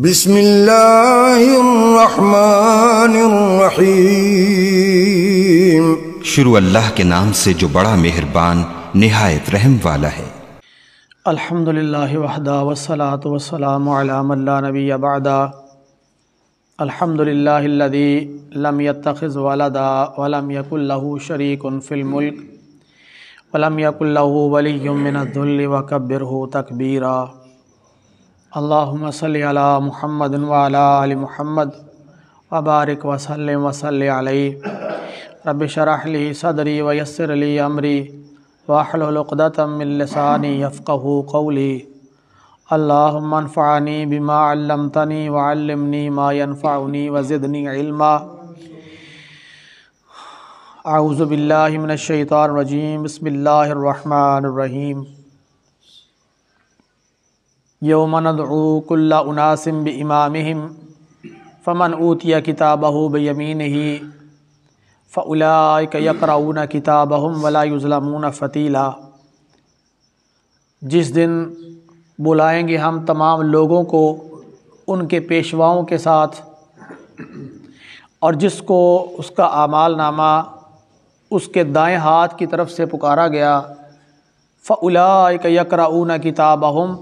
بسم الله الرحمन الرحيم शुरू अल्लाह के नाम से जो बड़ा मेहरबान नहायत रहम वाला है अल्हम्दुलिल्लाह वहदा वसलात वसलाम अला नबी अबादा अल्हम्दुलिल्लाहिल्लज़ी लम यत्तखिज़ वलदा वलम यकुल लहू शरीकुन फिल मुल्क वलम यकुल लहू वलिय्युम मिनद्दुल्लि वकब्बिरहू तकबीरा अल्लाम सल महमद वाली महमद वबारक वसलम वसल रबशरहली सदरी वयसरली अमरी वाहलतमिलसानी यफ़ू कौली अल्लाफ़ानी बिमा अल्लमतनी वालमनी मायनफ़ाउनी वज़दनी इल्मा आउज़बिल्लिमिनशैतरजीम बसमिल्लर रहीम योमनदूकुल्लासिम बमाम फ़मन ऊतिया किताब बमीन ही फ़लायकरऊन किताब हम वलाज़लमून फ़तीला जिस दिन बुलाएंगे हम तमाम लोगों को उनके पेशवाओं के साथ और जिसको उसका आमाल नामा उसके दाएँ हाथ की तरफ से पुकारा गया फ़लायकरऊन किताब हम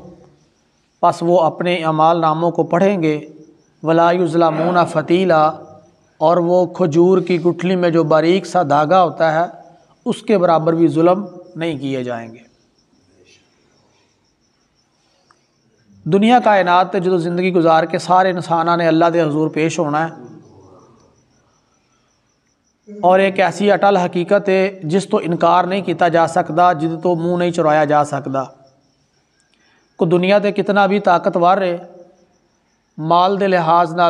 बस वो अपने अमाल नामों को पढ़ेंगे मोना फ़तीला और वो खजूर की गुठली में जो बारीक सा धागा होता है उसके बराबर भी जुल्म नहीं किए जाएंगे दुनिया कायनात जो ज़िंदगी गुजार के सारे इंसाना ने अल्लाह के हजूर पेश होना है और एक ऐसी अटल हकीकत है जिस तो इनकार नहीं किया जा सकता जिद तो मुँह नहीं चुराया जा सकता को दुनिया के कितना भी ताकतवर रहे माल के लिहाज न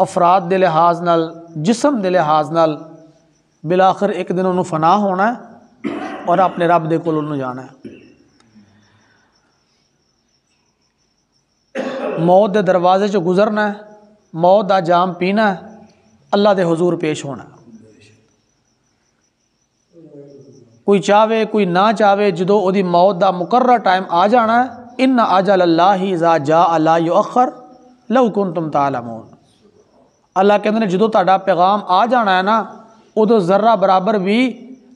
अफराद के लिहाज न जिसम के लिहाज न बिल एक दिन उन्होंने फना होना है और अपने रब के कोल जाना है मौत के दरवाजे चो गुजरना है मौत का जाम पीना है अल्लाह के हजूर पेश होना ਕੋਈ ਚਾਵੇ ਕੋਈ ਨਾ ਚਾਵੇ ਜਦੋਂ ਉਹਦੀ ਮੌਤ ਦਾ ਮੁਕਰਰ ਟਾਈਮ ਆ ਜਾਣਾ ਇਨ ਅਜਲ ਲਾਹੀ ਜ਼ਾ ਜਾ ਅਲਾ ਯੁਅਖਰ ਲਉ ਕੁੰਤਮ ਤਾਲਮੂਨ ਅੱਲਾ ਕਹਿੰਦੇ ਨੇ ਜਦੋਂ ਤੁਹਾਡਾ ਪੈਗਾਮ ਆ ਜਾਣਾ ਹੈ ਨਾ ਉਦੋਂ ਜ਼ਰਰਾ ਬਰਾਬਰ ਵੀ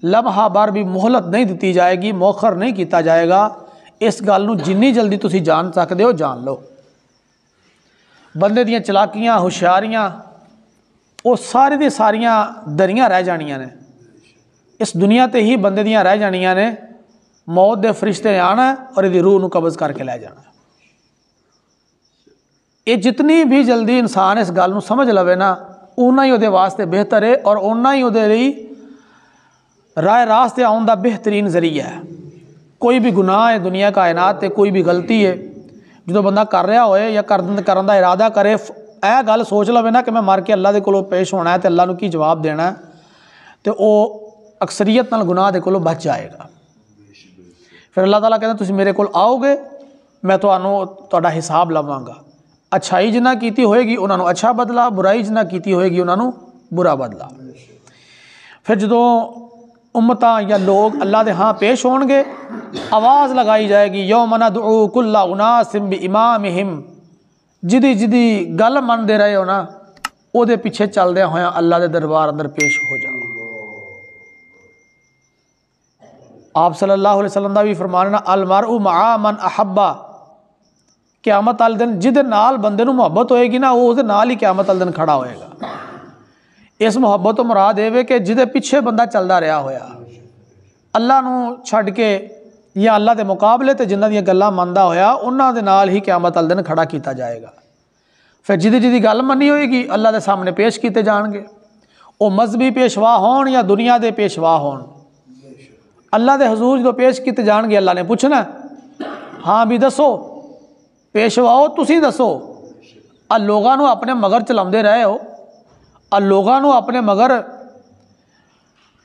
ਲਮਹਾ ਬਾਰ ਵੀ ਮੁਹਲਤ ਨਹੀਂ ਦਿੱਤੀ ਜਾਏਗੀ ਮੌਖਰ ਨਹੀਂ ਕੀਤਾ ਜਾਏਗਾ ਇਸ ਗੱਲ ਨੂੰ ਜਿੰਨੀ ਜਲਦੀ ਤੁਸੀਂ ਜਾਣ ਸਕਦੇ ਹੋ ਜਾਣ ਲਓ ਬੰਦੇ ਦੀਆਂ ਚਲਾਕੀਆਂ ਹੁਸ਼ਿਆਰੀਆਂ ਉਹ ਸਾਰੇ ਦੇ ਸਾਰੀਆਂ ਦਰੀਆਂ ਰਹਿ ਜਾਣੀਆਂ ਨੇ ਇਸ ਦੁਨੀਆ ਤੇ ਹੀ ਬੰਦੇ ਦੀਆਂ ਰਹਿ ਜਾਣੀਆਂ ਨੇ ਮੌਤ ਦੇ ਫਰਿਸ਼ਤੇ ਆਣਾ ਔਰ ਇਹਦੀ ਰੂਹ ਨੂੰ ਕਬਜ਼ ਕਰਕੇ ਲੈ ਜਾਣਾ ਇਹ ਜਿੰਨੀ ਵੀ ਜਲਦੀ ਇਨਸਾਨ ਇਸ ਗੱਲ ਨੂੰ ਸਮਝ ਲਵੇ ਨਾ ਉਨਾ ਹੀ ਉਹਦੇ ਵਾਸਤੇ ਬਿਹਤਰ ਹੈ ਔਰ ਉਨਾ ਹੀ ਉਹਦੇ ਲਈ ਰਾਹ ਰਾਸਤੇ ਆਉਣ ਦਾ ਬਿਹਤਰੀਨ ਜ਼ਰੀਆ ਹੈ ਕੋਈ ਵੀ ਗੁਨਾਹ ਹੈ ਦੁਨੀਆ ਕਾਇਨਾਤ ਤੇ ਕੋਈ ਵੀ ਗਲਤੀ ਹੈ ਜਦੋਂ ਬੰਦਾ ਕਰ ਰਿਹਾ ਹੋਏ ਜਾਂ ਕਰਨ ਕਰਨ ਦਾ ਇਰਾਦਾ ਕਰੇ ਇਹ ਗੱਲ ਸੋਚ ਲਵੇ ਨਾ ਕਿ ਮੈਂ ਮਰ ਕੇ ਅੱਲਾ ਦੇ ਕੋਲੋਂ ਪੇਸ਼ ਹੋਣਾ ਹੈ ਤੇ ਅੱਲਾ ਨੂੰ ਕੀ ਜਵਾਬ ਦੇਣਾ ਤੇ ਉਹ अक्सरीयत न गुनाह के कोलो बच जाएगा फिर अल्लाह तला कहते मेरे को आओगे मैं तो थोड़ा हिसाब लवांगा अच्छाई जिन्ना की होएगी उन्होंने अच्छा बदला बुराई जिन्ना की होएगी उन्होंने बुरा बदला फिर जो उम्मत या लोग अल्लाह के हाँ पेश हो गए आवाज़ लगाई जाएगी यो मना दुला उना सिम इमाम हिम जिदी जिदी गल मनते रहे हो ना वो पिछे चलद होया अल्लाह के दरबार अंदर पेश हो जाओ आप सल्लल्लाहु अलैहि वसल्लम ਦਾ ਵੀ ਫਰਮਾਨ ਨਾ ਅਲ ਮਰਉ ਮਾ ਮਨ ਅਹੱਬਾ ਕਿਆਮਤ ਵਾਲੇ ਦਿਨ ਜਿਹਦੇ ਨਾਲ ਬੰਦੇ ਨੂੰ ਮੁਹੱਬਤ ਹੋਏਗੀ ਨਾ ਉਹ ਉਹਦੇ ਨਾਲ ਹੀ ਕਿਆਮਤ ਵਾਲੇ ਦਿਨ ਖੜਾ ਹੋਏਗਾ ਇਸ ਮੁਹੱਬਤ ਤੋਂ ਮੁਰਾਦ ਇਹ ਵੇ ਕਿ ਜਿਹਦੇ ਪਿੱਛੇ ਬੰਦਾ ਚੱਲਦਾ ਰਿਹਾ ਹੋਇਆ ਅੱਲਾ ਨੂੰ ਛੱਡ ਕੇ ਜਾਂ ਅੱਲਾ ਦੇ ਮੁਕਾਬਲੇ ਤੇ ਜਿਨ੍ਹਾਂ ਦੀਆਂ ਗੱਲਾਂ ਮੰਨਦਾ ਹੋਇਆ ਉਹਨਾਂ ਦੇ ਨਾਲ ਹੀ ਕਿਆਮਤ ਵਾਲੇ ਦਿਨ ਖੜਾ ਕੀਤਾ ਜਾਏਗਾ ਫਿਰ ਜਿਹਦੀ ਜਿਹਦੀ ਗੱਲ ਮੰਨੀ ਹੋਏਗੀ ਅੱਲਾ ਦੇ ਸਾਹਮਣੇ ਪੇਸ਼ ਕੀਤੇ ਜਾਣਗੇ ਉਹ ਮذਹਬੀ ਪੇਸ਼ਵਾ ਹੋਣ ਜਾਂ ਦੁਨੀਆ ਦੇ ਪੇਸ਼ਵਾ ਹੋਣ ਅੱਲਾ ਦੇ ਹਜ਼ੂਰ ਜਦੋਂ ਪੇਸ਼ ਕੀਤੇ ਜਾਣਗੇ ਅੱਲਾ ਨੇ ਪੁੱਛਣਾ ਹਾਂ ਵੀ ਦੱਸੋ ਪੇਸ਼ਵਾਓ ਤੁਸੀਂ ਦੱਸੋ ਆ ਲੋਗਾ ਨੂੰ ਆਪਣੇ ਮਗਰ ਚਲਾਉਂਦੇ ਰਹੇ ਹੋ ਆ ਲੋਗਾ ਨੂੰ ਆਪਣੇ ਮਗਰ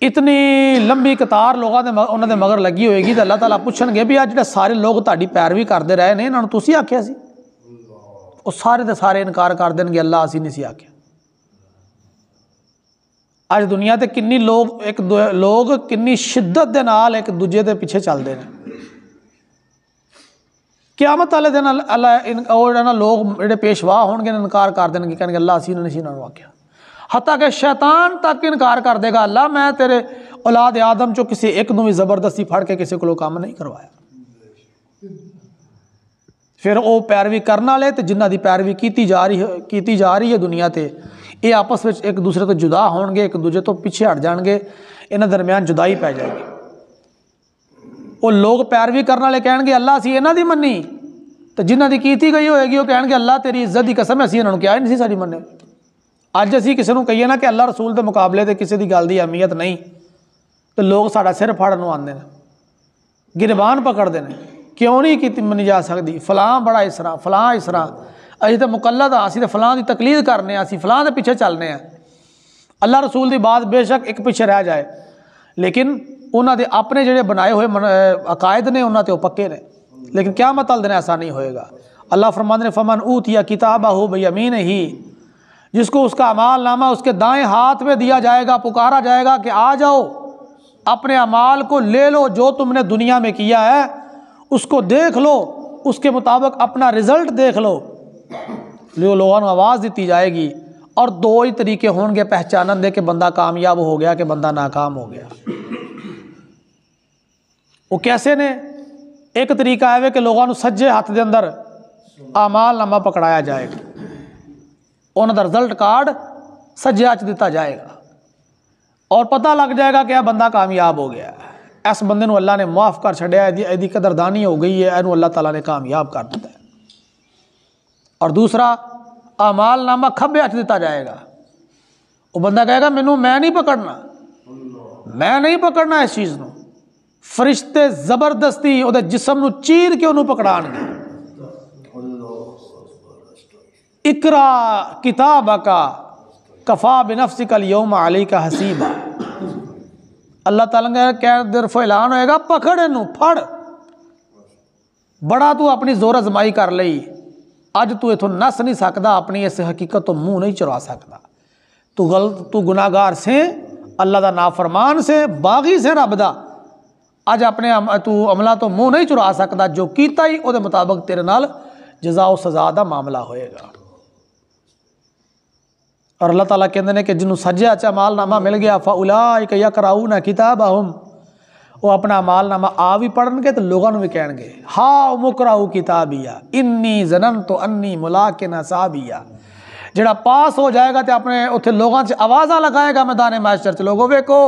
ਇਤਨੀ ਲੰਬੀ ਕਤਾਰ ਲੋਗਾ ਦੇ ਉਹਨਾਂ ਦੇ ਮਗਰ ਲੱਗੀ ਹੋਏਗੀ ਤਾਂ ਅੱਲਾ ਤਾਲਾ ਪੁੱਛਣਗੇ ਵੀ ਆ ਜਿਹੜੇ ਸਾਰੇ ਲੋਕ ਤੁਹਾਡੀ ਪੈਰਵੀ ਕਰਦੇ ਰਹੇ ਨੇ ਇਹਨਾਂ ਨੂੰ ਤੁਸੀਂ ਆਖਿਆ ਸੀ ਉਹ ਸਾਰੇ ਦੇ ਸਾਰੇ ਇਨਕਾਰ ਕਰ ਦੇਣਗੇ ਅੱਲਾ ਅਸੀਂ ਨਹੀਂ ਸੀ ਆਖਿਆ ਅੱਜ ਦੁਨੀਆ ਤੇ ਕਿੰਨੀ ਲੋਕ ਇੱਕ ਲੋਕ ਕਿੰਨੀ ਸ਼ਿੱਦਤ ਦੇ ਨਾਲ ਇੱਕ ਦੂਜੇ ਦੇ ਪਿੱਛੇ ਚੱਲਦੇ ਨੇ ਕਿਆਮਤ ਵਾਲੇ ਦਿਨ ਅੱਲਾ ਉਹ ਜਿਹੜਾ ਲੋਕ ਜਿਹੜੇ ਪੇਸ਼ਵਾ ਹੋਣਗੇ ਇਨਕਾਰ ਕਰ ਦੇਣਗੇ ਕਹਿੰਗੇ ਅੱਲਾ ਅਸੀਂ ਇਹਨਾਂ ਨੇ ਸੀ ਇਹਨਾਂ ਨੂੰ ਆਖਿਆ ਹੱਤਾ ਕਿ ਸ਼ੈਤਾਨ ਤੱਕ ਇਨਕਾਰ ਕਰ ਦੇਗਾ ਅੱਲਾ ਮੈਂ ਤੇਰੇ ਔਲਾਦ ਆਦਮ ਚੋਂ ਕਿਸੇ ਇੱਕ ਨੂੰ ਵੀ ਜ਼ਬਰਦਸਤੀ ਫੜ ਕੇ ਕਿਸੇ ਕੋਲੋਂ ਕੰਮ ਨਹੀਂ ਕਰਵਾਇਆ ਫਿਰ ਉਹ ਪੈਰਵੀ ਕਰਨ ਵਾਲੇ ਤੇ ਜਿਨ੍ਹਾਂ ਦੀ ਪੈਰਵੀ ਕੀਤੀ ਜਾ ਰਹੀ ਕੀਤੀ ਜਾ ਰਹੀ ਹੈ ਦੁਨੀਆ ਤੇ ਇਹ ਆਪਸ ਵਿੱਚ ਇੱਕ ਦੂਸਰੇ ਤੋਂ ਜੁਦਾ ਹੋਣਗੇ ਇੱਕ ਦੂਜੇ ਤੋਂ ਪਿੱਛੇ ਹਟ ਜਾਣਗੇ ਇਹਨਾਂ ਦਰਮਿਆਨ ਜੁਦਾਈ ਪੈ ਜਾਏਗੀ ਉਹ ਲੋਕ ਪਿਆਰ ਵੀ ਕਰਨ ਵਾਲੇ ਕਹਿਣਗੇ ਅੱਲਾ ਸੀ ਇਹਨਾਂ ਦੀ ਮੰਨੀ ਤੇ ਜਿਨ੍ਹਾਂ ਦੀ ਕੀਤੀ ਗਈ ਹੋਏਗੀ ਉਹ ਕਹਿਣਗੇ ਅੱਲਾ ਤੇਰੀ ਇੱਜ਼ਤ ਦੀ ਕਸਮ ਅਸੀਂ ਇਹਨਾਂ ਨੂੰ ਕਿਹਾ ਨਹੀਂ ਸੀ ਸਾਡੀ ਮੰਨੇ ਅੱਜ ਅਸੀਂ ਕਿਸੇ ਨੂੰ ਕਹੀਏ ਨਾ ਕਿ ਅੱਲਾ ਰਸੂਲ ਦੇ ਮੁਕਾਬਲੇ ਤੇ ਕਿਸੇ ਦੀ ਗੱਲ ਦੀ ਅਹਿਮੀਅਤ ਨਹੀਂ ਤੇ ਲੋਕ ਸਾਡਾ ਸਿਰ ਫੜਨ ਨੂੰ ਆਉਂਦੇ ਨੇ ਗਿਰਬਾਨ ਪਕੜਦੇ ਨੇ ਕਿਉਂ ਨਹੀਂ ਕੀਤੀ ਮੰਨੀ ਜਾ ਸਕਦੀ ਫਲਾਂ ਬੜਾ ਇਸਰਾ ਫਲਾਂ ਇਸਰਾ अभी तो मुकलद हाँ ਅਸੀਂ तो ਫਲਾਂ की तकलीद करने ਆ ਅਸੀਂ ਫਲਾਂ ਦੇ ਪਿੱਛੇ हैं अल्लाह रसूल की बात बेशक एक पिछे रह जाए लेकिन उन्होंने अपने ਦੇ बनाए हुए अकायद ने उन्होंने पक्के ਉਹਨਾਂ लेकिन क्या मतल दिन ऐसा नहीं होएगा अल्लाह फरमान ने फमन ऊत या किताब हो बमीन ही जिसको उसका अमाल नामा उसके दाएँ हाथ में दिया जाएगा पुकारा जाएगा कि आ जाओ अपने अमाल को ले लो जो तुमने दुनिया में किया है उसको देख लो उसके मुताबिक अपना रिज़ल्ट देख लो जो लोगों को आवाज़ दी जाएगी और दो ही तरीके होंगे पहचानन दे कि बंदा कामयाब हो गया कि बंदा नाकाम हो गया वो कैसे ने एक तरीका है कि लोगों सज्जे हाथ के अंदर आमालनामा पकड़ाया जाएगा उन्होंने रिजल्ट कार्ड सज्जे हाथ दिता जाएगा और पता लग जाएगा कि यह बंदा कामयाब हो गया इस बंदे अल्लाह ने माफ़ कर छड़िया यदि कदरदानी हो गई है इनू अल्लाह तला ने कामयाब कर दिता है और दूसरा अमाल नामा खबे हथ दिता जाएगा वो बंदा कहेगा मैनू मैं नहीं पकड़ना मैं नहीं पकड़ना इस चीज़ को फरिश्ते जबरदस्ती वो जिसम चीर के उन्होंने पकड़ा इकरा किताब का कफा बिनफ़िकल योम अली का हसीबा अल्लाह तला कह दर्फ ऐलान होगा पकड़ इन फड़ बड़ा तू अपनी जोर अजमाई कर ली ਅੱਜ ਤੂੰ ਇਥੋਂ ਨਸ ਨਹੀਂ ਸਕਦਾ ਆਪਣੀ ਇਸ ਹਕੀਕਤ ਤੋਂ ਮੂੰਹ ਨਹੀਂ ਚੁਰਾ ਸਕਦਾ ਤੂੰ ਗਲਤ ਤੂੰ ਗੁਨਾਹਗਾਰ ਸੇ ਅੱਲਾ ਦਾ ਨਾਫਰਮਾਨ ਸੇ ਬਾਗੀ ਸੇ ਰੱਬ ਦਾ ਅੱਜ ਆਪਣੇ ਤੂੰ ਅਮਲਾ ਤੋਂ ਮੂੰਹ ਨਹੀਂ ਚੁਰਾ ਸਕਦਾ ਜੋ ਕੀਤਾ ਹੀ ਉਹਦੇ ਮੁਤਾਬਕ ਤੇਰੇ ਨਾਲ ਜਜ਼ਾ ਉਹ ਸਜ਼ਾ ਦਾ ਮਾਮਲਾ ਹੋਏਗਾ ਔਰ ਅੱਲਾ ਤਾਲਾ ਕਹਿੰਦੇ ਨੇ ਕਿ ਜਿਹਨੂੰ ਸੱਜਿਆ ਚਾ ਮਾਲਨਾਮਾ ਮਿਲ ਗਿਆ ਫਾਉਲਾਇਕ ਯਕਰਾਉਨਾ ਕਿਤਾਬਹੁਮ ਉਹ ਆਪਣਾ ਅਮਾਲਨਾਮਾ ਆ ਵੀ ਪੜਨਗੇ ਤੇ ਲੋਕਾਂ ਨੂੰ ਵੀ ਕਹਿਣਗੇ ਹਾ ਮੁਕਰਾਉ ਕਿਤਾਬੀਆ ਇੰਨੀ ਜ਼ਨਨ ਤੋ ਅੰਨੀ ਮੁਲਾਕਿਨਾ ਸਾਬੀਆ ਜਿਹੜਾ ਪਾਸ ਹੋ ਜਾਏਗਾ ਤੇ ਆਪਣੇ ਉੱਥੇ ਲੋਕਾਂ 'ਚ ਆਵਾਜ਼ਾਂ ਲਗਾਏਗਾ ਮੈਦਾਨੇ ਮਾਸਟਰ 'ਚ ਲੋਗੋ ਵੇਖੋ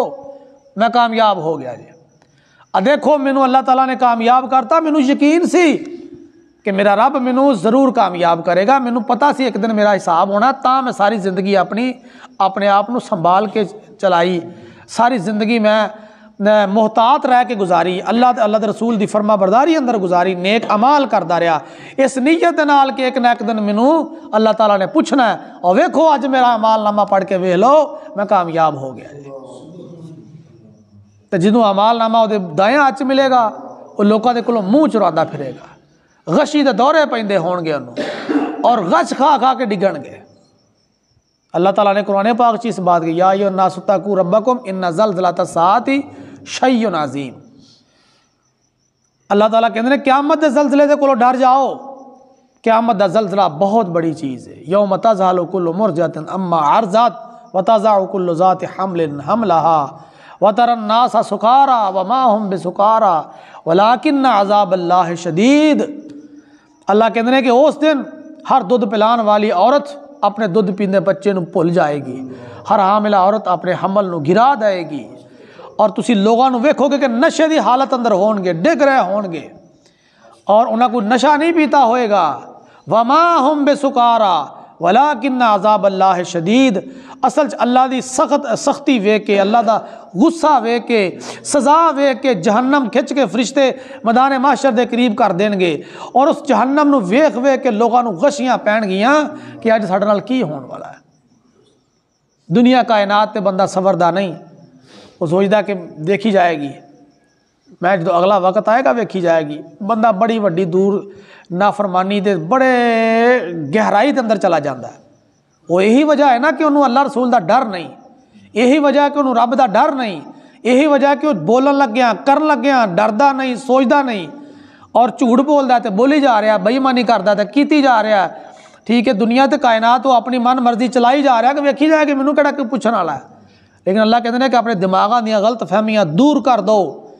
ਮੈਂ ਕਾਮਯਾਬ ਹੋ ਗਿਆ ਜੀ ਆ ਦੇਖੋ ਮੈਨੂੰ ਅੱਲਾਹ ਤਾਲਾ ਨੇ ਕਾਮਯਾਬ ਕਰਤਾ ਮੈਨੂੰ ਯਕੀਨ ਸੀ ਕਿ ਮੇਰਾ ਰੱਬ ਮੈਨੂੰ ਜ਼ਰੂਰ ਕਾਮਯਾਬ ਕਰੇਗਾ ਮੈਨੂੰ ਪਤਾ ਸੀ ਇੱਕ ਦਿਨ ਮੇਰਾ ਹਿਸਾਬ ਹੋਣਾ ਤਾਂ ਮੈਂ ਸਾਰੀ ਜ਼ਿੰਦਗੀ ਆਪਣੀ ਆਪਣੇ ਆਪ ਨੂੰ ਸੰਭਾਲ ਕੇ ਚਲਾਈ ਸਾਰੀ ਜ਼ਿੰਦਗੀ ਮੈਂ मोहतात रह के गुजारी अल्लाह अल्लाह रसूल की फर्मा बरदारी अंदर गुजारी नेक अमाल करता रहा इस नीयत न के एक ना एक दिन मैनू अल्लाह तला ने पूछना है और वेखो अज मेरा अमालनामा पढ़ के वेख लो मैं कामयाब हो गया जी तो जिनू अमाल नामा दया अच मिलेगा वो लोगों के कोलों मूँह चुरादा फिरेगा गशी के दौरे पेंदे होगे गश खा खा के डिगण गए अल्लाह ताला ने कुरान पाक चीज बात की या नासताकू रबकुम इन नजल जलाता साथ ही शय नाजीम अल्लाह ताला कहते हैं क्या क्यामत जलसले से कुलो डर जाओ क्या क्यामत जलसला बहुत बड़ी चीज़ है यो मुर मतज़ाकुलमरजत अम्मा आरजात वताज़ाकुल्लज़ात हमल हमला व तरन्नासा सुखारा व माहम बेसुखारा वलाकिन अजाब अल्लाह शदीद अल्लाह कहते हैं कि उस दिन हर दुध पिलान वाली औरत अपने दुध पीने बच्चे भुल जाएगी हर हामिला औरत अपने हमल में गिरा देगी और तुम लोगों वेखोगे कि नशे की हालत अंदर हो गए डिग रहे हो गए और उन्होंने कोई नशा नहीं पीता होएगा वमा हम बेसुकारा वला किन्ना आजाब अल्लाह शदीद असल अल्लाह की सख्त सख्ती वे के अल्लाह का गुस्सा वे के सज़ा वे के जहन्नम खिंच के फरिश्ते मैदान माशर के करीब कर देंगे और उस जहन्नम वेख वे के लोगों गशियाँ पैनगियाँ कि अज सा नाल की होने वाला है दुनिया कायनात बंदा सबरदा नहीं वो सोचता कि देखी जाएगी ਮੈਂ ਜਦੋਂ ਅਗਲਾ ਵਕਤ ਆਏਗਾ ਵੇਖੀ ਜਾਏਗੀ ਬੰਦਾ ਬੜੀ ਵੱਡੀ ਦੂਰ ਨਾਫਰਮਾਨੀ ਦੇ ਬੜੇ ਗਹਿਰਾਈ ਦੇ ਅੰਦਰ ਚਲਾ ਜਾਂਦਾ ਉਹ ਇਹੀ ਵਜ੍ਹਾ ਹੈ ਨਾ ਕਿ ਉਹਨੂੰ ਅੱਲਾ ਰਸੂਲ ਦਾ ਡਰ ਨਹੀਂ ਇਹੀ ਵਜ੍ਹਾ ਕਿ ਉਹਨੂੰ ਰੱਬ ਦਾ ਡਰ ਨਹੀਂ ਇਹੀ ਵਜ੍ਹਾ ਕਿ ਉਹ ਬੋਲਣ ਲੱਗਿਆ ਕਰਨ ਲੱਗਿਆ ਡਰਦਾ ਨਹੀਂ ਸੋਚਦਾ ਨਹੀਂ ਔਰ ਝੂਠ ਬੋਲਦਾ ਤੇ ਬੋਲੀ ਜਾ ਰਿਹਾ ਬੇਈਮਾਨੀ ਕਰਦਾ ਤੇ ਕੀਤੀ ਜਾ ਰਿਹਾ ਠੀਕ ਹੈ ਦੁਨੀਆ ਤੇ ਕਾਇਨਾਤ ਉਹ ਆਪਣੀ ਮਨਮਰਜ਼ੀ ਚਲਾਈ ਜਾ ਰਿਹਾ ਕਿ ਵੇਖੀ ਜਾਏ ਕਿ ਮੈਨੂੰ ਕਿਹੜਾ ਕੋਈ ਪੁੱਛਣ ਵਾਲਾ ਹੈ ਲੇਕਿਨ ਅੱਲਾ ਕਹਿੰਦੇ ਨੇ ਕਿ ਆਪਣੇ ਦਿਮਾਗਾਂ ਦੀਆਂ ਗਲਤ ਫਹਿਮੀਆਂ ਦੂਰ ਕਰ ਦਿਓ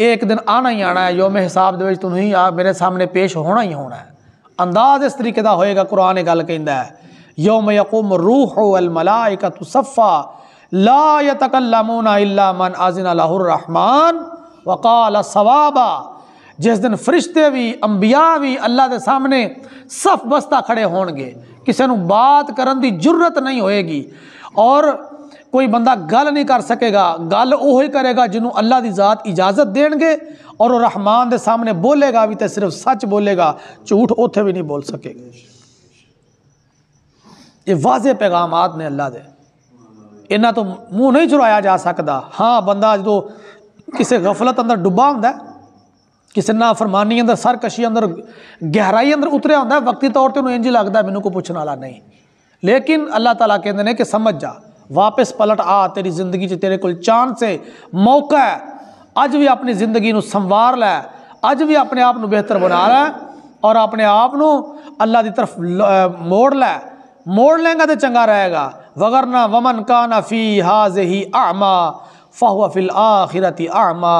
एक दिन आना ही आना है योम हिसाब के तुम ही आ मेरे सामने पेश होना ही होना है अंदाज इस तरीके का होएगा कुरान गल कौम यकुम रूह अलमलाइका तु सफ़ा ला यकल्ला मन आजिन रहमान वकाल सवाबा जिस दिन फरिश्ते भी अंबिया भी अल्लाह के सामने सफ बस्ता खड़े होने किसी बात करन की जरूरत नहीं होएगी और कोई बंदा गल नहीं कर सकेगा गल उ करेगा जिन्हों अल्लाह की जात इजाजत देंगे और रहमान के सामने बोलेगा भी तो सिर्फ सच बोलेगा झूठ उ भी नहीं बोल सकेगा ये वाजे पैगामात ने अल्लाह दे इन्ना तो मूँह नहीं चुराया जा सकता हाँ बंदा जो किसी गफलत अंदर डुबा हों किसी नाफरमानी अंदर सरकशी अंदर गहराई अंदर उतरिया होंगे वक्ती तौर पर उन्हें इंज लगता है मैंने को पूछने वाला नहीं लेकिन अल्लाह तला कहें कि समझ जा वापस पलट आ तेरी जिंदगी तेरे को चांस है मौका है अज भी अपनी जिंदगी संवार लै अज भी अपने आप को बेहतर बना लै और अपने आप को अल्लाह की तरफ मोड़ लै मोड़ लेंगा तो चंगा रहेगा वगरना वमन का ना फी हाज ही आमा फाह फिल आखिरत आमा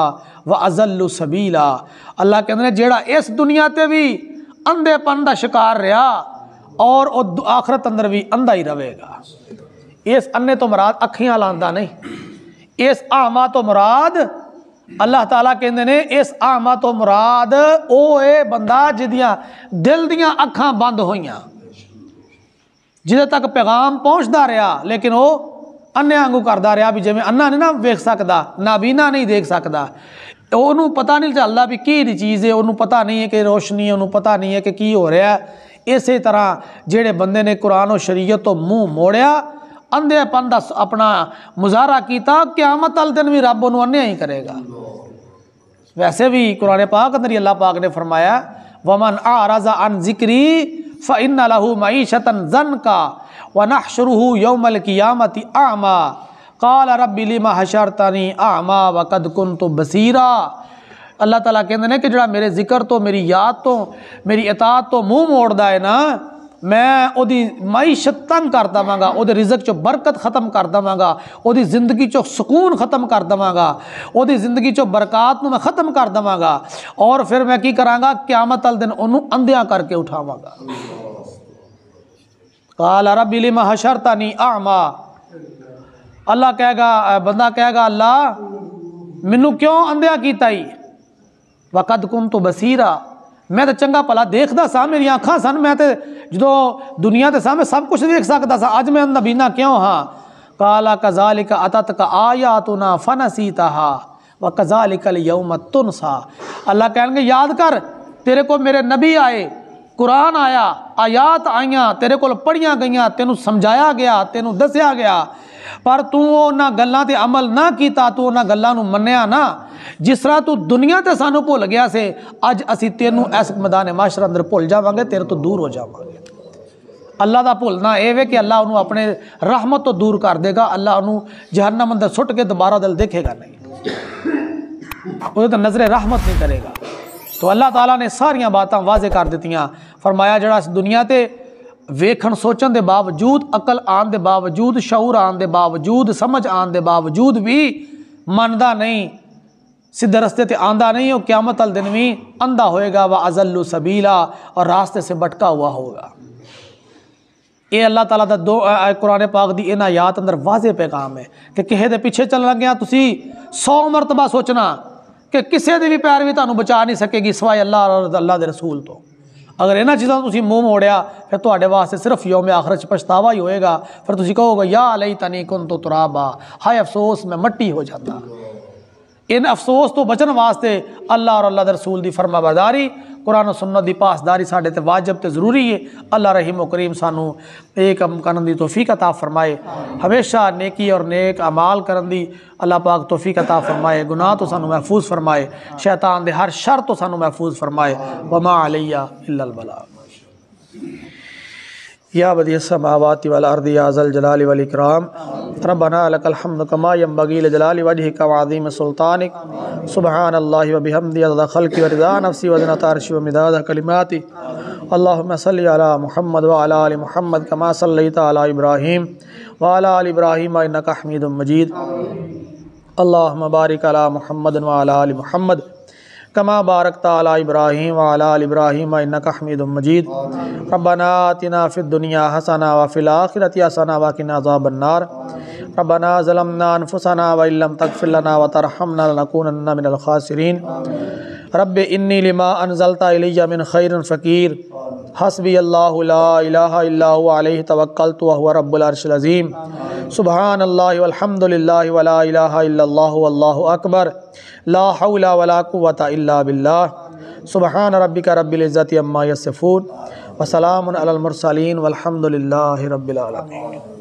व अजलु सबीला अल्लाह कहते जेड़ा इस दुनिया से भी अंधेपन का शिकार रहा और आखरत अंदर भी अंधा ही रहेगा इस अन्ने तो मुराद अखियाँ लादा नहीं इस आमा तो मुराद अल्लाह तला कहते ने इस आमा तो मुराद ओ ए बंदा जिदियां दिल दियां अखा बंद हो जिदे तक पैगाम पहुँचता रहा लेकिन वह अन्ने आंगू करता रहा भी जिमें अन्ना नहीं ना वेख सकता नाबीना नहीं देख सकता ਉਹਨੂੰ ਪਤਾ ਨਹੀਂ ਚੱਲਦਾ ਵੀ ਕੀ ਦੀ ਚੀਜ਼ ਹੈ ਉਹਨੂੰ ਪਤਾ ਨਹੀਂ ਹੈ ਕਿ ਰੋਸ਼ਨੀ ਉਹਨੂੰ ਪਤਾ ਨਹੀਂ ਹੈ ਕਿ ਕੀ ਹੋ ਰਿਹਾ ਇਸੇ ਤਰ੍ਹਾਂ ਜਿਹੜੇ ਬੰਦੇ ਨੇ ਕੁਰਾਨ ਉਹ ਸ਼ਰੀਅਤ ਤੋਂ ਮੂੰਹ ਮੋੜਿਆ अंधेपन का अपना मुजाहरा किया क्यामत अल दिन भी रब उन्होंने अन्या ही करेगा वैसे भी कुरान पाक अंदर अल्लाह पाक ने फरमाया वमन आ रजा अन जिक्री फ इन लहू मई शतन जन का व वनह शुरू की कियामत आमा काल रबीलीमा तनी आमा व कद कुन तो बसीरा अल्लाह तला कहते हैं कि जरा मेरे जिक्र तो मेरी याद तो मेरी इतात तो मुँह मोड़ता है ना मैं मईशत तंग कर देवगा वो रिजक चो बरकत खत्म कर देवगा जिंदगी चो सुकून खत्म कर देवगा जिंदगी चो बरकत मैं खत्म कर देवगा और फिर मैं कि करा क्यामत अल दिन उन्होंने अंध्या करके उठावगा कल अरब बिली मैं हशरता नहीं आमा अल्लाह कहेगा बंदा कहेगा अल्लाह मैनू क्यों अंध्या वकद कुम तो बसीरा मैं तो चंगा भला देखता सा मेरी अखा सन मैं तो जो दुनिया के सामने सब कुछ देख सकता सा अज मैं नबीना क्यों हाँ काला कजालिक अत का आया तू ना फन सीता हा व कजालिकल यऊ मत तुन सा अल्लाह कह याद कर तेरे को मेरे नबी आए कुरान आया आयात आईया तेरे को पढ़िया गई तेन समझाया गया तेनों दसया गया पर तू उन्हें गलों पर अमल ना किया तू उन्हें गलों मनिया ना जिस तरह तू दुनिया से सू भुल गया से अज असी तेन इस मैदान माशर अंदर भुल जावे तेरे तो दूर हो जावे अल्लाह का भुलना एवे कि अल्लाह उन्होंने अपने रहमत तो दूर कर देगा अल्लाह जहनम अंदर सुट के दोबारा दिल देखेगा नहीं वो तो नज़र रहमत नहीं करेगा तो अल्लाह तला ने सारिया बातें वाजे कर दतिया फरमाया जरा दुनिया से ਵੇਖਣ सोच के बावजूद अकल ਆਣ के बावजूद ਸ਼ੌਰ ਆਣ के बावजूद समझ ਆਣ के बावजूद भी ਮੰਨਦਾ नहीं सीधे रस्ते से आंधा नहीं हो क्यामत अल दिन भी अंधा होएगा वह अजल्लु सबीला और रास्ते से भटका हुआ होगा ये अल्लाह तला दो कुरान पाक की इन आयात अंदर वाजे पैगाम है कि किसी के पिछे चल लगे तुम सौ मरतबा सोचना कि किसी के भी पैर भी तू बचा नहीं सकेगी सवाई अल्लाह और अल्लाह के रसूल तो अगर इन्होंने चीज़ों तुम्हें मूँह मोड़िया फिर तुडे वास्ते सिर्फ योम आखिर पछतावा ही होएगा फिर तुम कहो या लई तनी कुन तो तुरा बा हाय अफसोस मैं मट्टी हो जाता इन अफसोस तो बचने वास्ते अल्लाह और अल्लाह रसूल की फर्माबरदारी कुरान सुन की पासदारी साढ़े तो वाजब तो जरूरी है अल्लाह रहीम करीम सानू ये कम कर की तोफीक अता फरमाए हमेशा नेकी और नेक अमाल करन की अल्लाह पाक तोफीक अता फरमाए गुनाह तो सू महफूज फरमाए शैतान के हर शर तो सू महफूज फरमाए बमा अलैया इल्लल बला या बदी समावती वालर्दी आज़ल जलाल रबना लकलहमद कमा यम्बगील जलाल वजह कवादीम सुल्तानिक सुबहान अल्लाह वबिहमदी अदखल की वरदा नफसी वजन तारश वमदाद कलिमाती अल्लाम सल महमद वाला महमद कमा सल्ली तला इब्राहीम वाला इब्राहीम नक हमीद मजीद अल्लाह मबारिक अला महमद वाला महमद कमा बारक ताली इब्राहिम वाल इब्राहिम नक हमीद मजीद रबना तना दुनिया हसना व फ़िलाखिरत हसना वकिन बन्नार रबना ज़लमनान फ़ुसना वम तकफ़िलना व तरहमना नकून रब इन्नी लिमा अनजलता मिन खैर फ़कीर हसबी अल्लाह तवक्ल तो रब्बुलरशलज़ीम सुबहान अल्लाहमदिल्ला अकबर ला बिल्ला सुबहान रबी का इज़्ज़ति अम्मा यसफून वसलामसलिन अलमरसलीन वलहमदिल्लाहि